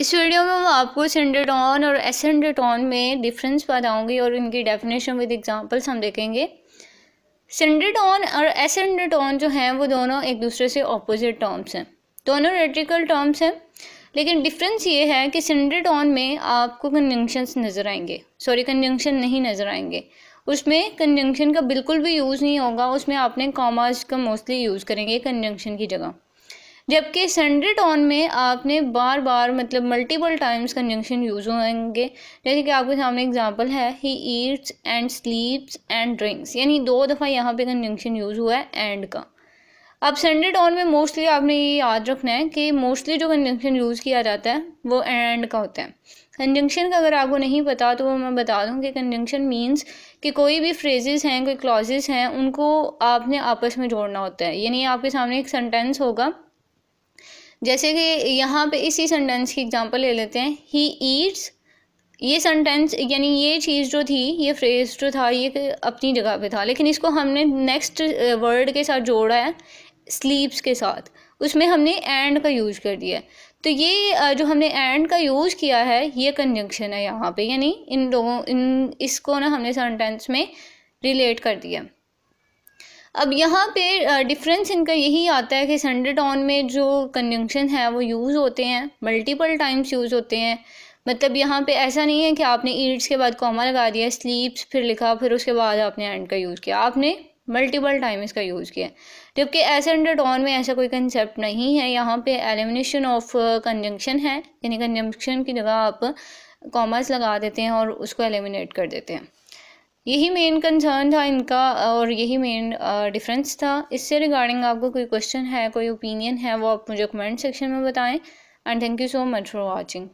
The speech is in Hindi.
इस वीडियो में मैं आपको सेंडेटॉन और एसेंडेटॉन में डिफरेंस बताऊंगी और इनकी डेफिनेशन विद एग्जांपल्स हम देखेंगे सेंडेटॉन और एसेंडेटॉन जो हैं वो दोनों एक दूसरे से ऑपोजिट टर्म्स हैं दोनों रेट्रिकल टर्म्स हैं लेकिन डिफरेंस ये है कि सेंडेटॉन में आपको कंजंक्शंस नज़र आएंगे सॉरी कंजंक्शन नहीं नज़र आएंगे उसमें कंजंक्शन का बिल्कुल भी यूज़ नहीं होगा उसमें आपने कॉमर्स का मोस्टली यूज़ करेंगे कंजंक्शन की जगह जबकि सेंडेड ऑन में आपने बार बार मतलब मल्टीपल टाइम्स कंजंक्शन यूज़ होंगे जैसे कि आपके सामने एग्जांपल है he eats and sleeps and drinks यानी दो दफ़ा यहाँ पे कंजंक्शन यूज़ हुआ है एंड का अब सेंडेड ऑन में मोस्टली आपने ये याद रखना है कि मोस्टली जो कंजंक्शन यूज़ किया जाता है वो एंड का होता है कंजंक्शन का अगर आपको नहीं पता तो मैं बता दूँ कि कंजंक्शन मीन्स कि कोई भी फ्रेजेस हैं कोई क्लॉजेस हैं उनको आपने आपस में जोड़ना होता है यानी आपके सामने एक सेंटेंस होगा जैसे कि यहाँ पे इसी सेंटेंस की एग्जांपल ले लेते हैं ही ईट्स ये सेंटेंस यानी ये चीज़ जो थी ये फ्रेज जो था ये अपनी जगह पे था लेकिन इसको हमने नेक्स्ट वर्ड के साथ जोड़ा है स्लीप्स के साथ उसमें हमने एंड का यूज़ कर दिया तो ये जो हमने एंड का यूज़ किया है ये कंजंक्शन है यहाँ पे यानी इन लोगों इन इसको ना हमने सेंटेंस में रिलेट कर दिया अब यहाँ पे डिफरेंस इनका यही आता है कि सनडेट ऑन में जो कन्जंक्शन है वो यूज़ होते हैं मल्टीपल टाइम्स यूज़ होते हैं मतलब यहाँ पे ऐसा नहीं है कि आपने ईड्स के बाद कॉमा लगा दिया स्लीप्स फिर लिखा फिर उसके बाद आपने एंड का यूज़ किया आपने मल्टीपल टाइम इसका यूज़ किया जबकि ऐसे अंडर डॉन में ऐसा कोई कंसेप्ट नहीं है यहाँ पे एलिमिनेशन ऑफ कंजंक्शन है यानी कंजंक्शन की जगह आप कॉमर्स लगा देते हैं और उसको एलिमिनेट कर देते हैं यही मेन कंसर्न था इनका और यही मेन डिफरेंस था इससे रिगार्डिंग आपको कोई क्वेश्चन है कोई ओपिनियन है वो आप मुझे कमेंट सेक्शन में बताएं and thank you so much for watching